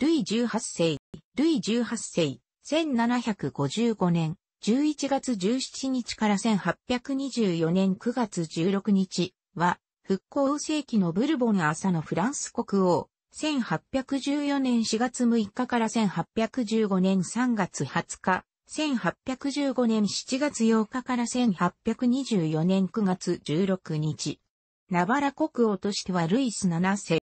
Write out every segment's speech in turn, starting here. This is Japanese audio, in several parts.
ルイ18世、ルイ18世、1755年11月17日から1824年9月16日は、復興世紀のブルボン朝のフランス国王、1814年4月6日から1815年3月20日、1815年7月8日から1824年9月16日。ナバラ国王としてはルイス7世、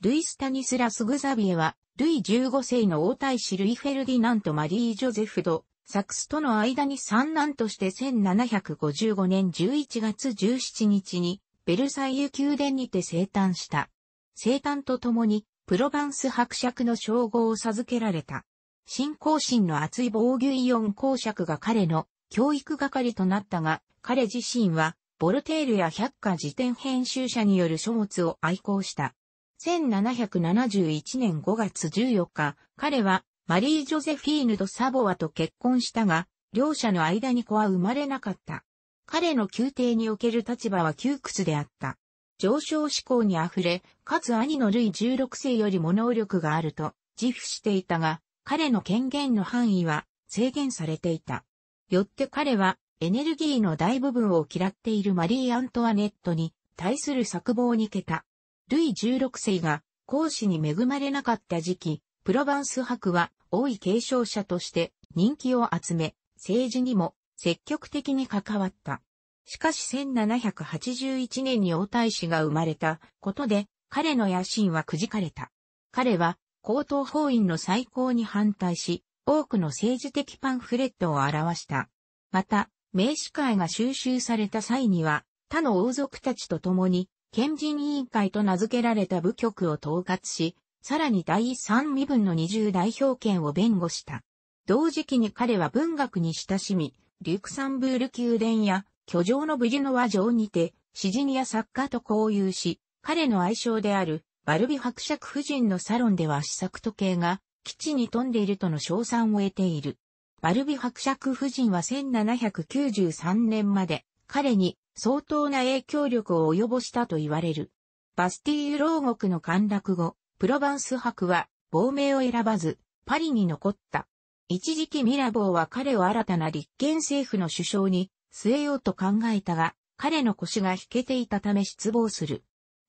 ルイ・スタニスラス・グザビエは、ルイ15世の王太子ルイ・フェルディナント・マリー・ジョゼフド、サクスとの間に三男として1755年11月17日に、ベルサイユ宮殿にて生誕した。生誕とともに、プロヴァンス伯爵の称号を授けられた。信仰心の厚い防御イオン公爵が彼の教育係となったが、彼自身は、ボルテールや百科辞典編集者による書物を愛好した。1771年5月14日、彼はマリー・ジョゼフィーヌ・ド・サボワと結婚したが、両者の間に子は生まれなかった。彼の宮廷における立場は窮屈であった。上昇志向に溢れ、かつ兄のルイ16世よりも能力があると自負していたが、彼の権限の範囲は制限されていた。よって彼はエネルギーの大部分を嫌っているマリー・アントワネットに対する策謀にけた。ルイ16世が公子に恵まれなかった時期、プロヴァンス博は王位継承者として人気を集め、政治にも積極的に関わった。しかし1781年に王太子が生まれたことで、彼の野心はくじかれた。彼は、高等法院の再興に反対し、多くの政治的パンフレットを表した。また、名士会が収集された際には、他の王族たちと共に、県人委員会と名付けられた部局を統括し、さらに第三身分の二重代表権を弁護した。同時期に彼は文学に親しみ、リュクサンブール宮殿や居城のブジュノワ城にて、詩人や作家と交友し、彼の愛称であるバルビ伯爵夫人のサロンでは試作時計が基地に富んでいるとの称賛を得ている。バルビ伯爵夫人は1793年まで彼に相当な影響力を及ぼしたと言われる。バスティーユ牢獄の陥落後、プロヴァンス博は亡命を選ばず、パリに残った。一時期ミラボーは彼を新たな立憲政府の首相に据えようと考えたが、彼の腰が引けていたため失望する。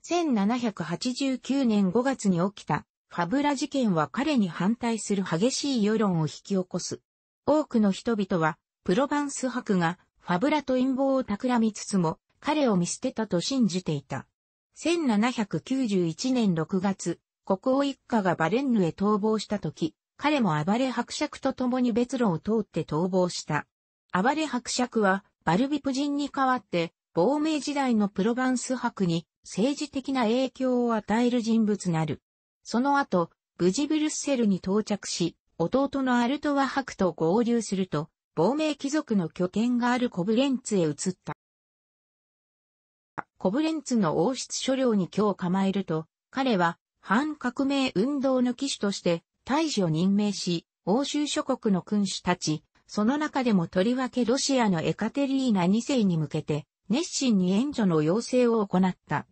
1789年5月に起きたファブラ事件は彼に反対する激しい世論を引き起こす。多くの人々は、プロヴァンス博がファブラと陰謀を企みつつも、彼を見捨てたと信じていた。1791年6月、国王一家がバレンヌへ逃亡した時、彼も暴れ伯爵と共に別路を通って逃亡した。暴れ伯爵は、バルビプ人に代わって、亡命時代のプロヴァンス伯に政治的な影響を与える人物なる。その後、無事ブルッセルに到着し、弟のアルトワ伯と合流すると、亡命貴族の拠点があるコブレンツへ移った。コブレンツの王室所領に今日構えると、彼は反革命運動の騎手として大使を任命し、欧州諸国の君主たち、その中でもとりわけロシアのエカテリーナ2世に向けて、熱心に援助の要請を行った。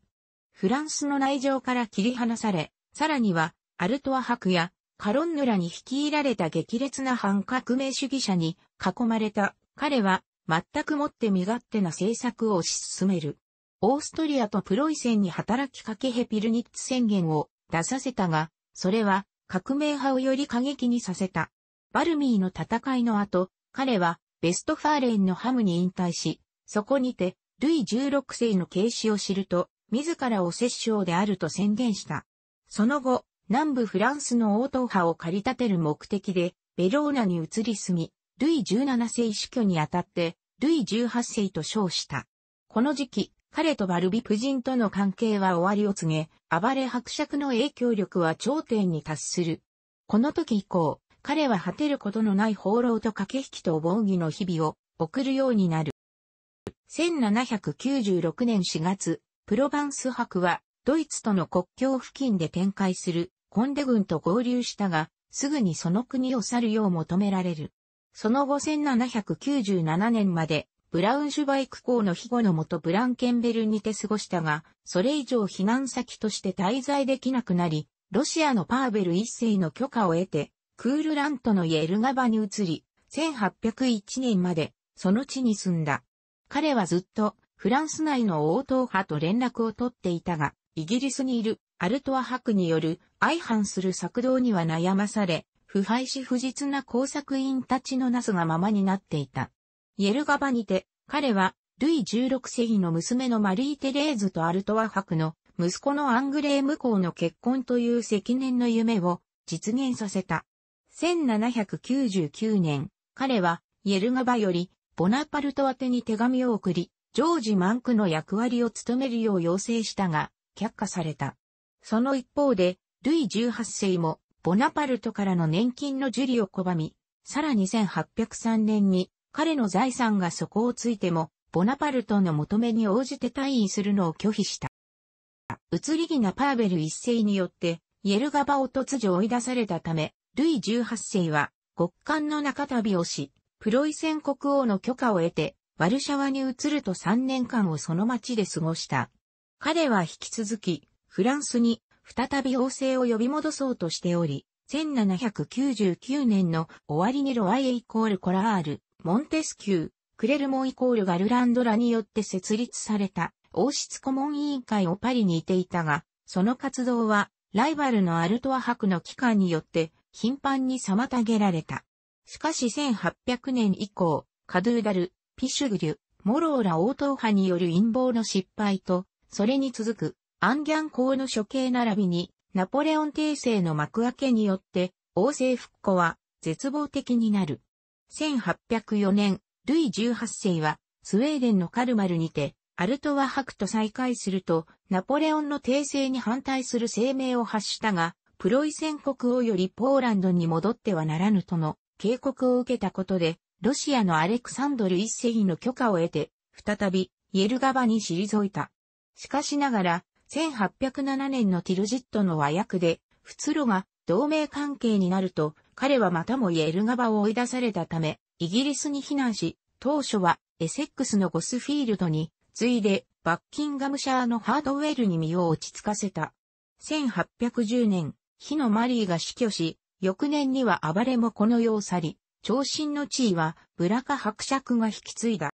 フランスの内情から切り離され、さらには、アルトア博やカロンヌラに率いられた激烈な反革命主義者に囲まれた彼は全くもって身勝手な政策を推し進める。オーストリアとプロイセンに働きかけヘピルニッツ宣言を出させたが、それは革命派をより過激にさせた。バルミーの戦いの後、彼はベストファーレンのハムに引退し、そこにて、ルイ16世の継視を知ると、自らを摂政であると宣言した。その後、南部フランスの王党派を駆り立てる目的で、ベローナに移り住み、ルイ17世死去にあたって、ルイ18世と称した。この時期、彼とバルビ夫人との関係は終わりを告げ、暴れ伯爵の影響力は頂点に達する。この時以降、彼は果てることのない放浪と駆け引きと防御の日々を送るようになる。1796年4月、プロヴァンス博は、ドイツとの国境付近で展開するコンデ軍と合流したが、すぐにその国を去るよう求められる。その後1797年まで、ブラウンシュバイク公の庇護のもとブランケンベルにて過ごしたが、それ以上避難先として滞在できなくなり、ロシアのパーベル一世の許可を得て、クールラントのイエルガバに移り、1801年まで、その地に住んだ。彼はずっと、フランス内の王党派と連絡を取っていたが、イギリスにいるアルトア博による相反する作動には悩まされ、腐敗し不実な工作員たちのなすがままになっていた。イェルガバにて、彼は、ルイ16世紀の娘のマリー・テレーズとアルトワ博の息子のアングレーム公の結婚という積年の夢を実現させた。1799年、彼はイェルガバよりボナパルト宛てに手紙を送り、ジョージ・マンクの役割を務めるよう要請したが、却下された。その一方で、ルイ18世も、ボナパルトからの年金の受理を拒み、さらに1803年に、彼の財産が底をついても、ボナパルトの求めに応じて退位するのを拒否した。移り気なパーベル一世によって、イェルガバを突如追い出されたため、ルイ18世は、極寒の中旅をし、プロイセン国王の許可を得て、ワルシャワに移ると3年間をその町で過ごした。彼は引き続き、フランスに再び王政を呼び戻そうとしており、1799年の終わりにロワイエイコールコラール、モンテスキュー、クレルモンイコールガルランドラによって設立された王室顧問委員会をパリにいていたが、その活動はライバルのアルトア博の機関によって頻繁に妨げられた。しかし1800年以降、カドゥーダル、ピシュグリュ、モローラ王党派による陰謀の失敗と、それに続くアンギャン公の処刑並びに、ナポレオン帝政の幕開けによって、王政復古は絶望的になる。1804年、ルイ18世は、スウェーデンのカルマルにて、アルトワクと再会すると、ナポレオンの帝政に反対する声明を発したが、プロイセン国王よりポーランドに戻ってはならぬとの警告を受けたことで、ロシアのアレクサンドル一世の許可を得て、再び、イエルガバに退いた。しかしながら、1807年のティルジットの和訳で、ツ路が同盟関係になると、彼はまたもイエルガバを追い出されたため、イギリスに避難し、当初はエセックスのゴスフィールドに、ついでバッキンガムシャーのハードウェルに身を落ち着かせた。1810年、火のマリーが死去し、翌年には暴れもこの世を去り、長身の地位はブラカ伯爵が引き継いだ。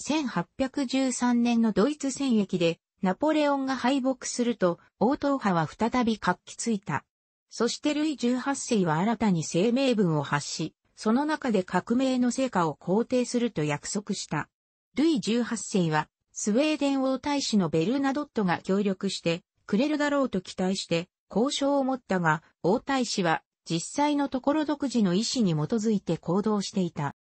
1813年のドイツ戦役でナポレオンが敗北すると、王党派は再び活気づいた。そしてルイ18世は新たに声明文を発し、その中で革命の成果を肯定すると約束した。ルイ18世は、スウェーデン王大使のベルナドットが協力してくれるだろうと期待して交渉を持ったが、王大使は実際のところ独自の意思に基づいて行動していた。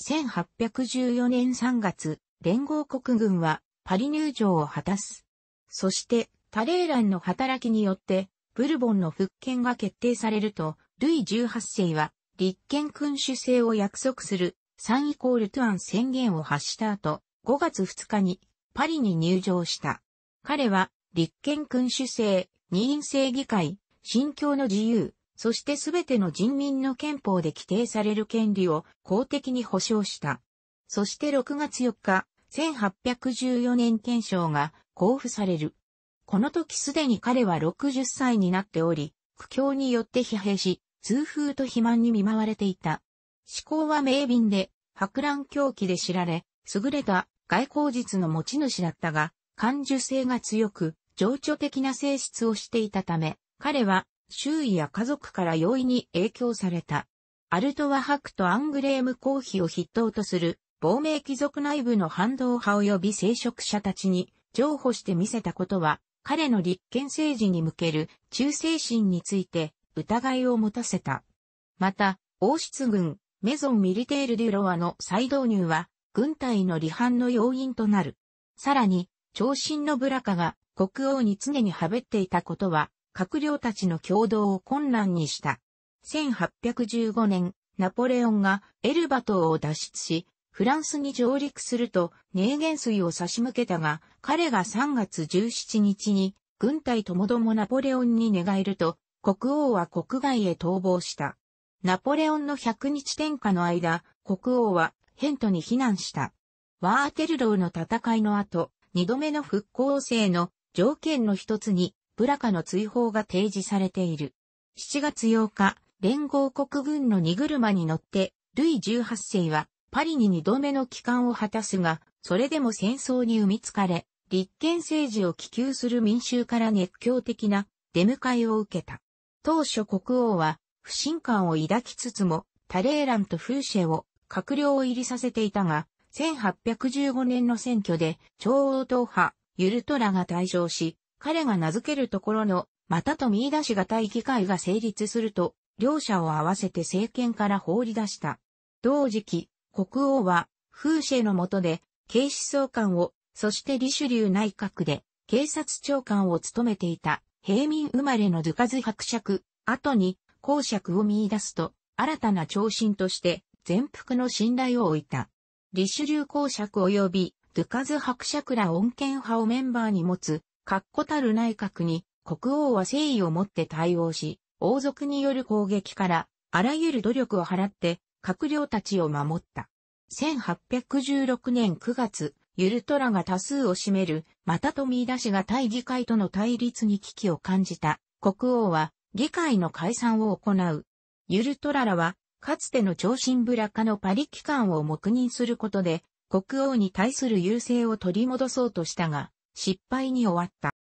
1814年3月、連合国軍はパリ入場を果たす。そして、タレーランの働きによって、ブルボンの復権が決定されると、ルイ18世は、立憲君主制を約束する、3イコールトゥアン宣言を発した後、5月2日に、パリに入場した。彼は、立憲君主制、二院制議会、信教の自由、そしてすべての人民の憲法で規定される権利を公的に保障した。そして6月4日、1814年憲章が交付される。この時すでに彼は60歳になっており、苦境によって疲弊し、痛風と肥満に見舞われていた。思考は明敏で、博覧狂気で知られ、優れた外交術の持ち主だったが、感受性が強く、情緒的な性質をしていたため、彼は周囲や家族から容易に影響された。アルトワ・ハクとアングレーム・コーヒを筆頭とする亡命貴族内部の反動派及び聖職者たちに譲歩してみせたことは、彼の立憲政治に向ける忠誠心について疑いを持たせた。また、王室軍、メゾン・ミリテール・デュロワの再導入は、軍隊の離反の要因となる。さらに、長身のブラカが国王に常にはべっていたことは、閣僚たちの共同を困難にした。1815年、ナポレオンがエルバ島を脱出し、フランスに上陸すると、ネーゲン水を差し向けたが、彼が3月17日に、軍隊ともどもナポレオンに寝返ると、国王は国外へ逃亡した。ナポレオンの100日天下の間、国王はヘントに避難した。ワーテルローの戦いの後、二度目の復興制の条件の一つに、ブラカの追放が提示されている。7月8日、連合国軍の荷車に乗って、ルイ18世はパリに二度目の帰還を果たすが、それでも戦争に生みつかれ、立憲政治を希求する民衆から熱狂的な出迎えを受けた。当初国王は不信感を抱きつつもタレーランとフーシェを閣僚を入りさせていたが、1815年の選挙で超王党派ユルトラが退場し、彼が名付けるところのまたと見出しがたい議会が成立すると、両者を合わせて政権から放り出した。同時期、国王は、フーシェの下で、警視総監を、そしてリシュリュー内閣で、警察長官を務めていた、平民生まれのドゥカズ伯爵、後に、公爵を見出すと、新たな長身として、全幅の信頼を置いた。リシュリュー公爵及び、ドゥカズ伯爵ら穏健派をメンバーに持つ、確固たる内閣に、国王は誠意を持って対応し、王族による攻撃から、あらゆる努力を払って、閣僚たちを守った。1816年9月、ユルトラが多数を占める、また富田氏が大議会との対立に危機を感じた、国王は議会の解散を行う。ユルトララは、かつての長身ブラカのパリ機関を黙認することで、国王に対する優勢を取り戻そうとしたが、失敗に終わった。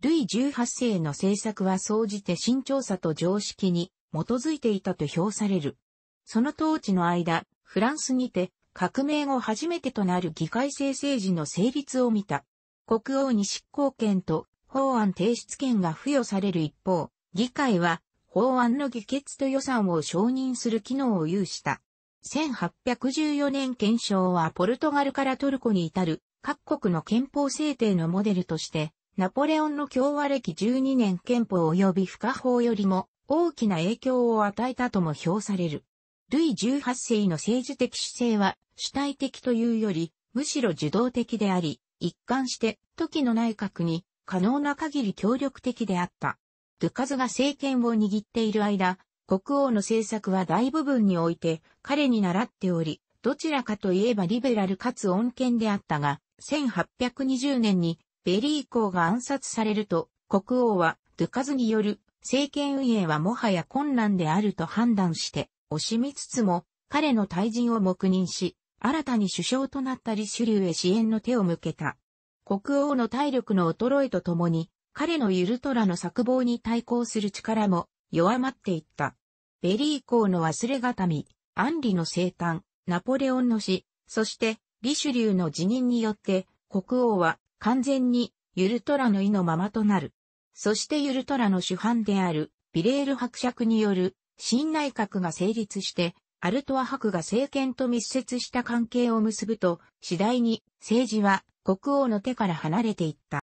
ルイ18世の政策は総じて慎重さと常識に基づいていたと評される。その当時の間、フランスにて革命後初めてとなる議会制政治の成立を見た。国王に執行権と法案提出権が付与される一方、議会は法案の議決と予算を承認する機能を有した。1814年憲章はポルトガルからトルコに至る各国の憲法制定のモデルとして、ナポレオンの共和歴12年憲法及び不可法よりも大きな影響を与えたとも評される。ルイ18世の政治的姿勢は主体的というより、むしろ受動的であり、一貫して時の内閣に可能な限り協力的であった。ドゥカズが政権を握っている間、国王の政策は大部分において彼に習っており、どちらかといえばリベラルかつ穏健であったが、1820年にベリー公が暗殺されると、国王はドゥカズによる政権運営はもはや困難であると判断して惜しみつつも、彼の退陣を黙認し、新たに首相となったリシュリューへ支援の手を向けた。国王の体力の衰えとともに、彼のユルトラの策謀に対抗する力も弱まっていった。ベリー公の忘れがたみ、アンリの生誕、ナポレオンの死、そしてリシュリューの辞任によって、国王は完全にユルトラの意のままとなる。そしてユルトラの主犯であるビレール伯爵による新内閣が成立して、アルトア伯が政権と密接した関係を結ぶと、次第に政治は国王の手から離れていった。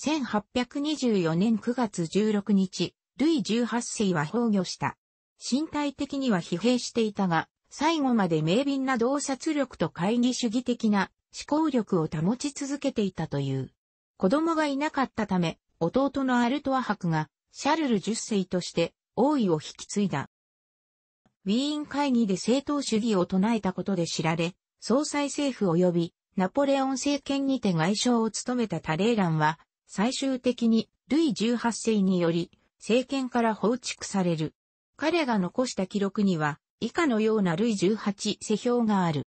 1824年9月16日、ルイ18世は崩御した。身体的には疲弊していたが、最後まで明敏な洞察力と会議主義的な思考力を保ち続けていたという。子供がいなかったため、弟のアルトワ博が、シャルル10世として、王位を引き継いだ。ウィーン会議で政党主義を唱えたことで知られ、総裁政府及びナポレオン政権にて外相を務めたタレーランは、最終的にルイ18世により政権から放逐される。彼が残した記録には、以下のようなルイ18世表がある。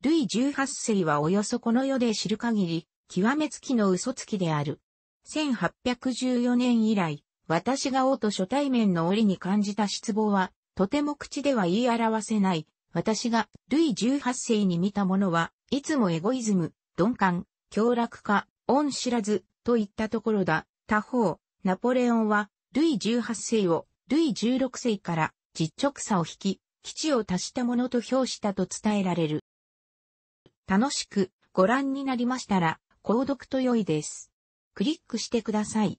ルイ18世はおよそこの世で知る限り、極めつきの嘘つきである。1814年以来、私が王と初対面の折に感じた失望は、とても口では言い表せない。私が、ルイ18世に見たものは、いつもエゴイズム、鈍感、強楽化、恩知らず、といったところだ。他方、ナポレオンは、ルイ18世を、ルイ16世から、実直さを引き、基地を足したものと評したと伝えられる。楽しく、ご覧になりましたら、購読と良いです。クリックしてください。